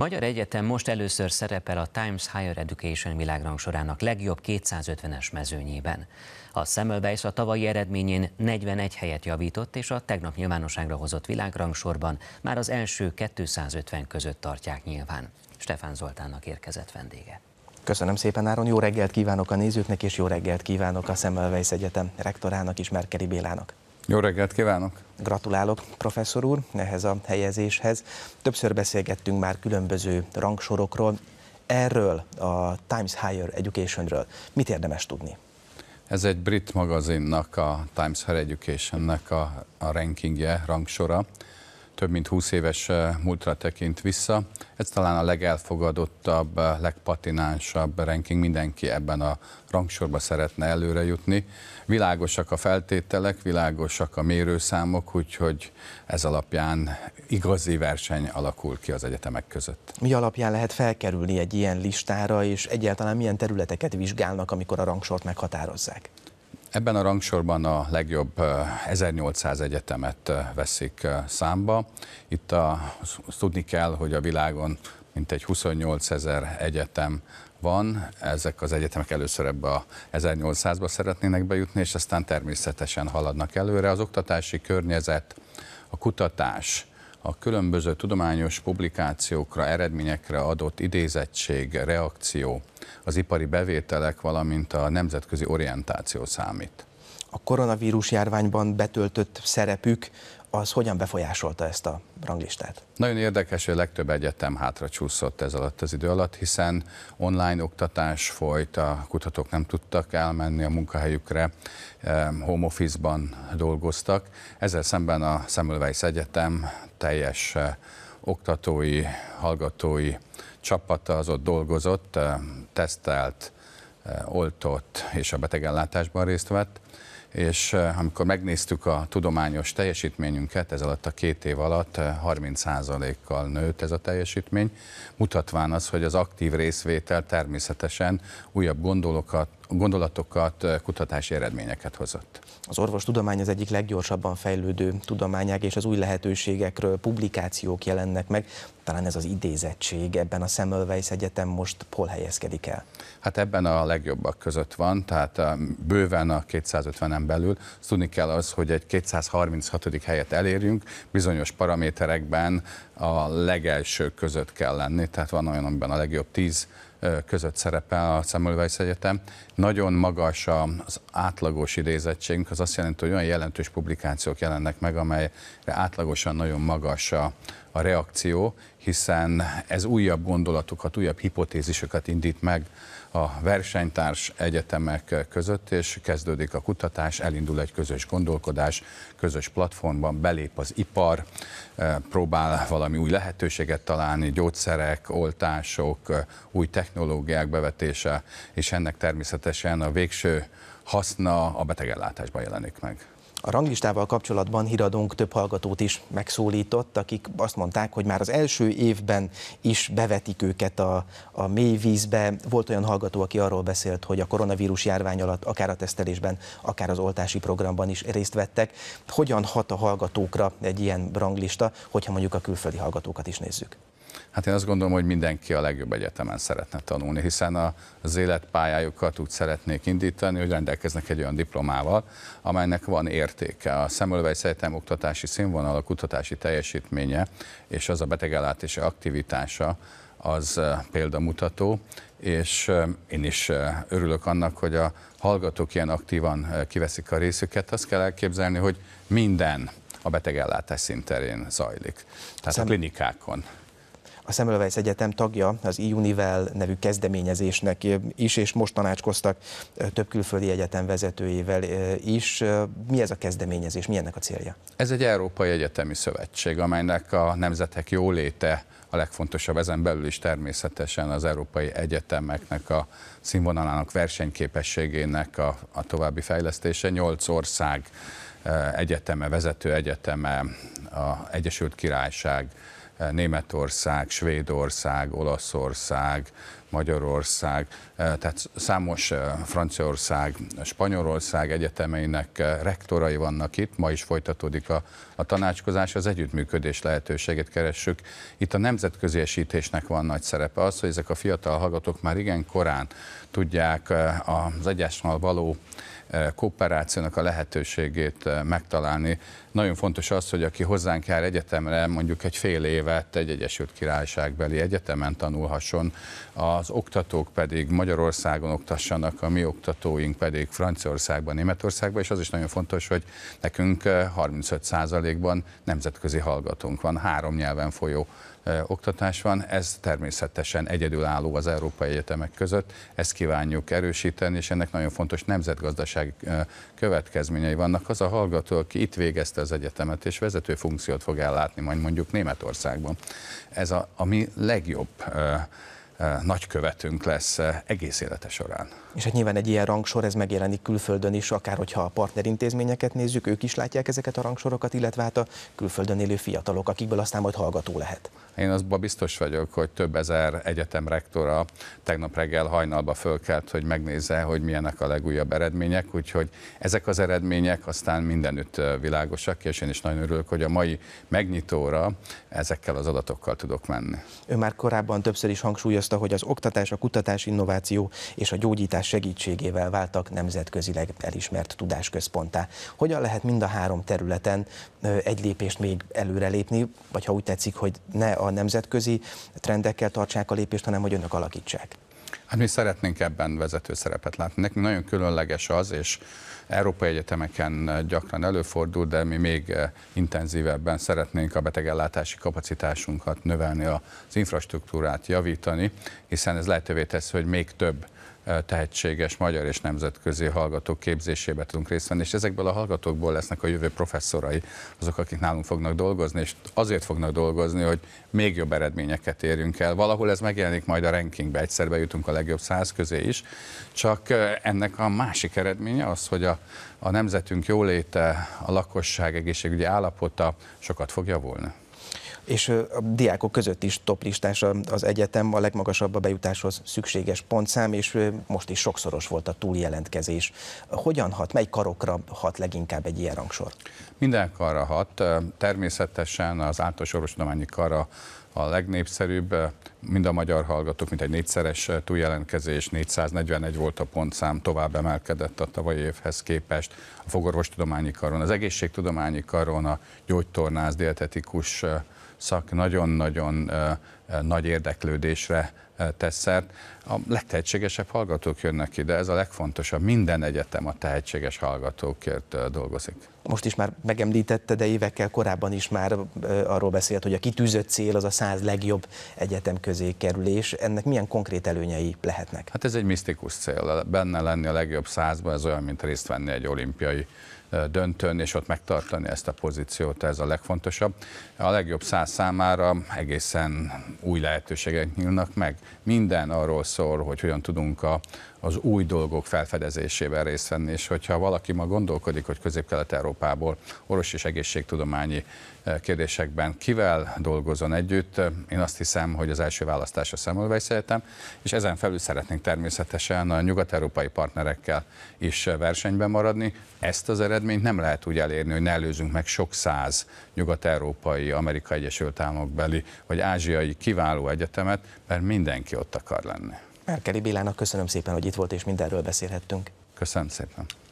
Magyar Egyetem most először szerepel a Times Higher Education világrangsorának legjobb 250-es mezőnyében. A Semmelweis a tavalyi eredményén 41 helyet javított, és a tegnap nyilvánosságra hozott világrangsorban már az első 250 között tartják nyilván. Stefán Zoltánnak érkezett vendége. Köszönöm szépen, Áron. Jó reggelt kívánok a nézőknek, és jó reggelt kívánok a Semmelweis Egyetem rektorának is Merkeli Bélának. Jó reggelt kívánok! Gratulálok, professzor úr, ehhez a helyezéshez. Többször beszélgettünk már különböző rangsorokról. Erről, a Times Higher Educationről mit érdemes tudni? Ez egy brit magazinnak, a Times Higher Educationnek a, a rankingje, rangsora több mint 20 éves eh, múltra tekint vissza. Ez talán a legelfogadottabb, eh, legpatinánsabb ranking, mindenki ebben a rangsorba szeretne előre jutni. Világosak a feltételek, világosak a mérőszámok, úgyhogy ez alapján igazi verseny alakul ki az egyetemek között. Mi alapján lehet felkerülni egy ilyen listára, és egyáltalán milyen területeket vizsgálnak, amikor a rangsort meghatározzák? Ebben a rangsorban a legjobb 1800 egyetemet veszik számba. Itt a, tudni kell, hogy a világon mintegy 28 ezer egyetem van, ezek az egyetemek először ebbe a 1800-ba szeretnének bejutni, és aztán természetesen haladnak előre. Az oktatási környezet, a kutatás, a különböző tudományos publikációkra, eredményekre adott idézettség, reakció, az ipari bevételek, valamint a nemzetközi orientáció számít. A koronavírus járványban betöltött szerepük az hogyan befolyásolta ezt a ranglistát? Nagyon érdekes, hogy a legtöbb egyetem hátra csúszott ez alatt az idő alatt, hiszen online oktatás folyt, a kutatók nem tudtak elmenni a munkahelyükre, eh, home office-ban dolgoztak. Ezzel szemben a Semmelweis Egyetem teljes eh, oktatói, hallgatói csapata az ott dolgozott, eh, tesztelt, eh, oltott és a betegellátásban részt vett, és amikor megnéztük a tudományos teljesítményünket, ez alatt a két év alatt 30%-kal nőtt ez a teljesítmény, mutatván az, hogy az aktív részvétel természetesen újabb gondolokat, gondolatokat, kutatási eredményeket hozott. Az orvostudomány az egyik leggyorsabban fejlődő tudományág, és az új lehetőségekről publikációk jelennek meg. Talán ez az idézettség ebben a Semmelweis Egyetem most hol helyezkedik el? Hát ebben a legjobbak között van, tehát bőven a 250-en belül. Tudni kell az, hogy egy 236. helyet elérjünk, bizonyos paraméterekben a legelső között kell lenni, tehát van olyan, amiben a legjobb 10 között szerepel a Semmelweis Egyetem, nagyon magas az átlagos idézettségünk, az azt jelenti, hogy olyan jelentős publikációk jelennek meg, amelyre átlagosan nagyon magas a reakció, hiszen ez újabb gondolatokat, újabb hipotézisokat indít meg a versenytárs egyetemek között, és kezdődik a kutatás, elindul egy közös gondolkodás, közös platformban belép az ipar, eh, próbál valami új lehetőséget találni, gyógyszerek, oltások, eh, új technológiák bevetése, és ennek természetesen a végső haszna a betegellátásban jelenik meg. A ranglistával kapcsolatban híradónk több hallgatót is megszólított, akik azt mondták, hogy már az első évben is bevetik őket a, a mély vízbe. Volt olyan hallgató, aki arról beszélt, hogy a koronavírus járvány alatt akár a tesztelésben, akár az oltási programban is részt vettek. Hogyan hat a hallgatókra egy ilyen ranglista, hogyha mondjuk a külföldi hallgatókat is nézzük? Hát én azt gondolom, hogy mindenki a legjobb egyetemen szeretne tanulni, hiszen az életpályájukat úgy szeretnék indítani, hogy rendelkeznek egy olyan diplomával, amelynek van értéke. A Szemölvejsz Egyetem oktatási színvonal, a kutatási teljesítménye és az a betegellátási aktivitása, az példamutató, és én is örülök annak, hogy a hallgatók ilyen aktívan kiveszik a részüket. Azt kell elképzelni, hogy minden a betegellátás szinterén zajlik, tehát Szem... a klinikákon a Semmelweis Egyetem tagja az iUnivel nevű kezdeményezésnek is, és most tanácskoztak több külföldi egyetem vezetőjével is. Mi ez a kezdeményezés, mi ennek a célja? Ez egy Európai Egyetemi Szövetség, amelynek a nemzetek jóléte a legfontosabb, ezen belül is természetesen az európai egyetemeknek a színvonalának, versenyképességének a, a további fejlesztése. Nyolc ország egyeteme, vezető egyeteme, az Egyesült Királyság, Németország, Svédország, Olaszország, Magyarország, eh, tehát számos eh, Franciaország, Spanyolország egyetemeinek eh, rektorai vannak itt, ma is folytatódik a, a tanácskozás, az együttműködés lehetőségét keressük. Itt a nemzetközi esítésnek van nagy szerepe az, hogy ezek a fiatal hallgatók már igen korán tudják az egyással való Eh, kooperációnak a lehetőségét eh, megtalálni. Nagyon fontos az, hogy aki hozzánk jár egyetemre, mondjuk egy fél évet egy Egyesült Királyságbeli egyetemen tanulhasson, az oktatók pedig Magyarországon oktassanak, a mi oktatóink pedig Franciaországban, Németországban, és az is nagyon fontos, hogy nekünk 35%-ban eh, nemzetközi hallgatónk van, három nyelven folyó oktatás van, ez természetesen egyedülálló az európai egyetemek között, ezt kívánjuk erősíteni, és ennek nagyon fontos nemzetgazdasági következményei vannak. Az a hallgató, aki itt végezte az egyetemet, és vezető funkciót fog ellátni majd mondjuk Németországban. Ez a, a mi legjobb nagykövetünk lesz egész élete során. És hát nyilván egy ilyen rangsor, ez megjelenik külföldön is, akár hogyha a partnerintézményeket nézzük, ők is látják ezeket a rangsorokat, illetve hát a külföldön élő fiatalok, akikből aztán majd hallgató lehet. Én azban biztos vagyok, hogy több ezer egyetem rektora tegnap reggel hajnalba fölkelt, hogy megnézze, hogy milyenek a legújabb eredmények, úgyhogy ezek az eredmények aztán mindenütt világosak, és én is nagyon örülök, hogy a mai megnyitóra ezekkel az adatokkal tudok menni. Ő már korábban többször is hangsúlyozta, hangsúlyozta, hogy az oktatás, a kutatás, innováció és a gyógyítás segítségével váltak nemzetközileg elismert tudásközponttá. Hogyan lehet mind a három területen egy lépést még előrelépni, vagy ha úgy tetszik, hogy ne a nemzetközi trendekkel tartsák a lépést, hanem hogy önök alakítsák? Hát mi szeretnénk ebben vezető szerepet látni. Nekünk nagyon különleges az, és Európai Egyetemeken gyakran előfordul, de mi még eh, intenzívebben szeretnénk a betegellátási kapacitásunkat növelni, az infrastruktúrát javítani, hiszen ez lehetővé teszi, hogy még több tehetséges magyar és nemzetközi hallgatók képzésébe tudunk részt venni, és ezekből a hallgatókból lesznek a jövő professzorai, azok, akik nálunk fognak dolgozni, és azért fognak dolgozni, hogy még jobb eredményeket érjünk el. Valahol ez megjelenik majd a rankingbe, egyszer bejutunk a legjobb száz közé is, csak ennek a másik eredménye az, hogy a, a nemzetünk jóléte, a lakosság egészségügyi állapota sokat fog javulni és a diákok között is toplistás az egyetem, a legmagasabb a bejutáshoz szükséges pontszám, és most is sokszoros volt a túljelentkezés. Hogyan hat, mely karokra hat leginkább egy ilyen rangsor? Minden karra hat. Természetesen az általános orvostudományi karra a legnépszerűbb, mind a magyar hallgatók, mint egy négyszeres túljelentkezés, 441 volt a pontszám, tovább emelkedett a tavalyi évhez képest. A fogorvostudományi karon, az egészségtudományi karon, a gyógytornász, dietetikus szak nagyon-nagyon nagy érdeklődésre tesz szert. A legtehetségesebb hallgatók jönnek ide, ez a legfontosabb. Minden egyetem a tehetséges hallgatókért dolgozik most is már megemlítette, de évekkel korábban is már arról beszélt, hogy a kitűzött cél az a száz legjobb egyetem közé kerülés. Ennek milyen konkrét előnyei lehetnek? Hát ez egy misztikus cél. Benne lenni a legjobb százban, ez olyan, mint részt venni egy olimpiai döntőn, és ott megtartani ezt a pozíciót, ez a legfontosabb. A legjobb száz számára egészen új lehetőségek nyílnak meg. Minden arról szól, hogy hogyan tudunk a, az új dolgok felfedezésében részt venni, és hogyha valaki ma gondolkodik, hogy Közép-Kelet-Európából orvos és egészségtudományi eh, kérdésekben kivel dolgozon együtt, eh, én azt hiszem, hogy az első választás a Szemmelweis Egyetem, és ezen felül szeretnénk természetesen a nyugat-európai partnerekkel is eh, versenyben maradni. Ezt az eredményt nem lehet úgy elérni, hogy ne előzünk meg sok száz nyugat-európai, Amerikai Egyesült Államok beli vagy ázsiai kiváló egyetemet, mert mindenki ott akar lenni. Merkeli Bélának köszönöm szépen, hogy itt volt és mindenről beszélhettünk. Köszönöm szépen.